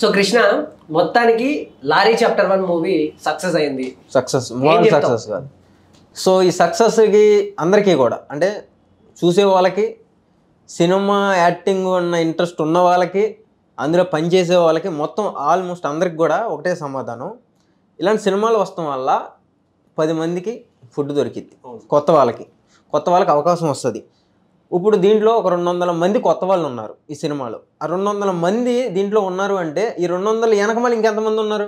so Krishna మొత్తానికి lorry chapter one movie success అయింది success world success కాదు సో ఈ సక్సెస్కి అందరికీ కూడా అంటే చూసే వాళ్ళకి సినిమా యాక్టింగ్ ఉన్న ఇంట్రెస్ట్ ఉన్న వాళ్ళకి అందులో పనిచేసే వాళ్ళకి మొత్తం ఆల్మోస్ట్ అందరికి కూడా ఒకటే సమాధానం ఇలాంటి సినిమాలు వస్తాం వల్ల పది మందికి ఫుడ్ దొరికింది కొత్త వాళ్ళకి కొత్త వాళ్ళకి అవకాశం వస్తుంది ఇప్పుడు దీంట్లో ఒక రెండు వందల మంది కొత్త వాళ్ళు ఉన్నారు ఈ సినిమాలో ఆ రెండు వందల మంది దీంట్లో ఉన్నారు అంటే ఈ రెండు వందల వెనకమలు ఇంకెంతమంది ఉన్నారు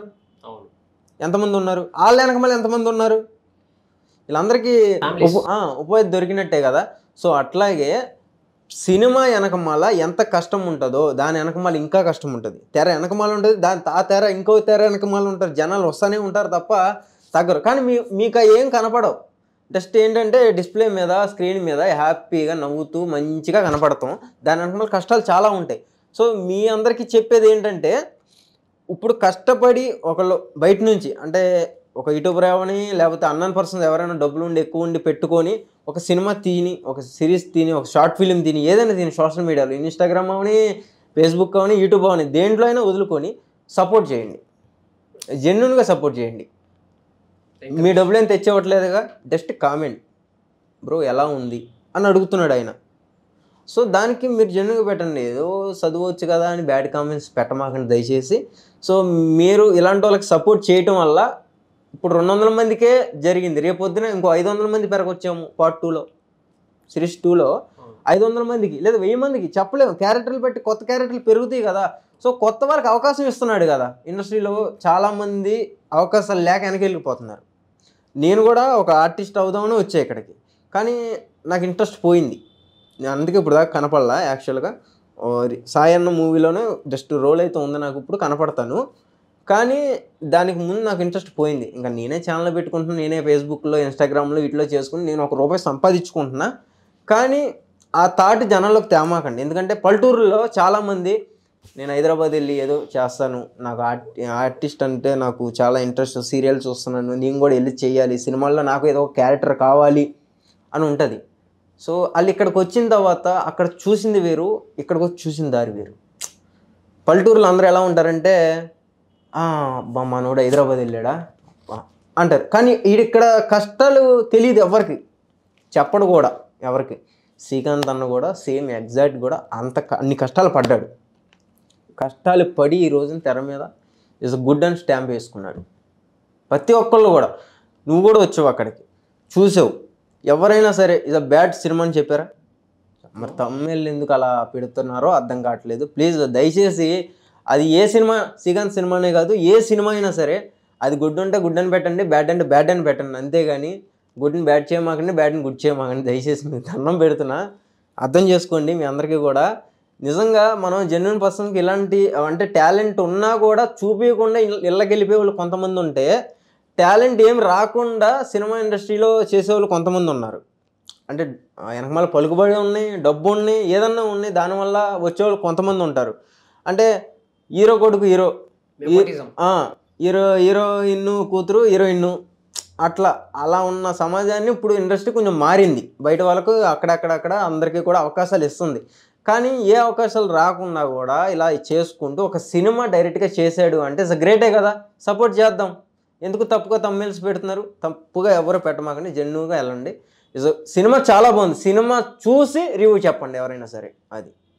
ఎంతమంది ఉన్నారు వాళ్ళ వెనకమలు ఎంతమంది ఉన్నారు వీళ్ళందరికీ ఉపాధి దొరికినట్టే కదా సో అట్లాగే సినిమా వెనకమాల ఎంత కష్టం ఉంటుందో దాని వెనకమాల ఇంకా కష్టం ఉంటుంది తెర వెనకమాల ఉంటుంది దాని ఆ తెర ఇంకో తెర వెనకమాల ఉంటారు జనాలు వస్తూనే ఉంటారు తప్ప తగ్గరు కానీ మీ మీకు ఏం కనపడవు జస్ట్ ఏంటంటే డిస్ప్లే మీద స్క్రీన్ మీద హ్యాపీగా నవ్వుతూ మంచిగా కనపడతాం దాని అనుకున్న కష్టాలు చాలా ఉంటాయి సో మీ అందరికీ చెప్పేది ఏంటంటే ఇప్పుడు కష్టపడి ఒకళ్ళు బయట నుంచి అంటే ఒక యూట్యూబర్ అవని లేకపోతే అన్నన్ పర్సన్స్ ఎవరైనా డబ్బులు ఉండి ఎక్కువ ఉండి పెట్టుకొని ఒక సినిమా తిని ఒక సిరీస్ తిని ఒక షార్ట్ ఫిలిం తిని ఏదైనా తిని సోషల్ మీడియాలో ఇన్స్టాగ్రామ్ అవని ఫేస్బుక్ అవని యూట్యూబ్ అవని దేంట్లో అయినా వదులుకొని సపోర్ట్ చేయండి జెన్యున్గా సపోర్ట్ చేయండి మీ డబ్బులు ఏం తెచ్చేవట్లేదుగా జస్ట్ కామెంట్ బ్రో ఎలా ఉంది అని అడుగుతున్నాడు ఆయన సో దానికి మీరు జనరల్గా పెట్టండి ఏదో చదవచ్చు కదా అని బ్యాడ్ కామెంట్స్ పెట్టమాకండి దయచేసి సో మీరు ఇలాంటి వాళ్ళకి సపోర్ట్ చేయటం వల్ల ఇప్పుడు రెండు వందల మందికే జరిగింది రేపొద్దున ఇంకో ఐదు వందల మంది పెరగొచ్చాము పార్ట్ టూలో సిరీస్ టూలో ఐదు వందల మందికి లేదా వెయ్యి మందికి చెప్పలేము క్యారెక్టర్లు బట్టి కొత్త క్యారెక్టర్లు పెరుగుతాయి కదా సో కొత్త వాళ్ళకి అవకాశం ఇస్తున్నాడు కదా ఇండస్ట్రీలో చాలామంది అవకాశాలు లేక వెనకెళ్ళిపోతున్నారు నేను కూడా ఒక ఆర్టిస్ట్ అవుదామని వచ్చాయి ఇక్కడికి కానీ నాకు ఇంట్రెస్ట్ పోయింది అందుకే ఇప్పుడు దాకా కనపడలా యాక్చువల్గా సాయి అన్న మూవీలోనే జస్ట్ రోల్ అయితే ఉంది నాకు ఇప్పుడు కనపడతాను కానీ దానికి ముందు నాకు ఇంట్రెస్ట్ పోయింది ఇంకా నేనే ఛానల్ పెట్టుకుంటున్నాను నేనే ఫేస్బుక్లో ఇన్స్టాగ్రామ్లో వీటిలో చేసుకుని నేను ఒక రూపాయి సంపాదించుకుంటున్నా కానీ ఆ థాట్ జనాల్లోకి తేమాకండి ఎందుకంటే పల్లెటూరులో చాలామంది నేను హైదరాబాద్ వెళ్ళి ఏదో చేస్తాను నాకు ఆర్టిస్ట్ అంటే నాకు చాలా ఇంట్రెస్ట్ సీరియల్స్ చూస్తున్నాను నేను కూడా వెళ్ళి చేయాలి సినిమాల్లో నాకు ఏదో క్యారెక్టర్ కావాలి అని ఉంటుంది సో వాళ్ళు ఇక్కడికి వచ్చిన తర్వాత అక్కడ చూసింది వేరు ఇక్కడికి వచ్చి చూసిన దారి వేరు పల్లెటూరులో అందరూ ఎలా ఉంటారంటే అబ్బా మనోడు హైదరాబాద్ వెళ్ళాడా అంటారు కానీ ఇక్కడ కష్టాలు తెలియదు ఎవరికి చెప్పడు కూడా ఎవరికి శ్రీకాంత్ అన్న కూడా సేమ్ ఎగ్జాక్ట్ కూడా అంత అన్ని కష్టాలు పడ్డాడు కష్టాలు పడి ఈ రోజున తెర మీద ఇస్ గుడ్ అండ్ స్టాంప్ వేసుకున్నాడు ప్రతి ఒక్కళ్ళు కూడా నువ్వు కూడా వచ్చావు అక్కడికి చూసావు ఎవరైనా సరే ఇది బ్యాడ్ సినిమా అని చెప్పారా మరి తమ్మిళ్ళు ఎందుకు అలా పెడుతున్నారో అర్థం కావట్లేదు ప్లీజ్ దయచేసి అది ఏ సినిమా సిగన్ సినిమానే కాదు ఏ సినిమా అయినా సరే అది గుడ్ ఉంటే గుడ్ అని పెట్టండి బ్యాడ్ అంటే బ్యాడ్ అని పెట్టండి అంతేగాని గుడ్ని బ్యాడ్ చేయమాకండి బ్యాడ్ని గుడ్ చేయమాకండి దయచేసి మీకు దండం పెడుతున్నా అర్థం చేసుకోండి మీ అందరికీ కూడా నిజంగా మనం జెన్యున్ పర్సన్కి ఇలాంటి అంటే టాలెంట్ ఉన్నా కూడా చూపించకుండా ఇళ్ళకి వెళ్ళిపోయే వాళ్ళు కొంతమంది ఉంటే టాలెంట్ ఏం రాకుండా సినిమా ఇండస్ట్రీలో చేసేవాళ్ళు కొంతమంది ఉన్నారు అంటే వెనకమాల పలుకుబడి ఉన్నాయి డబ్బు ఉన్నాయి ఏదన్నా ఉన్నాయి దానివల్ల వచ్చేవాళ్ళు కొంతమంది ఉంటారు అంటే హీరో కొడుకు హీరో హీరో హీరోయిన్ను కూతురు హీరోయిన్ను అట్లా అలా ఉన్న సమాజాన్ని ఇప్పుడు ఇండస్ట్రీ కొంచెం మారింది బయట వాళ్ళకు అక్కడక్కడక్కడ అందరికీ కూడా అవకాశాలు ఇస్తుంది కానీ ఏ అవకాశాలు రాకుండా కూడా ఇలా చేసుకుంటూ ఒక సినిమా డైరెక్ట్గా చేశాడు అంటే ఇట్స్ గ్రేటే కదా సపోర్ట్ చేద్దాం ఎందుకు తప్పుగా తమ్మిల్స్ పెడుతున్నారు తప్పుగా ఎవరు పెట్టమాకండి జెన్యున్గా వెళ్ళండి సినిమా చాలా బాగుంది సినిమా చూసి రివ్యూ చెప్పండి ఎవరైనా సరే అది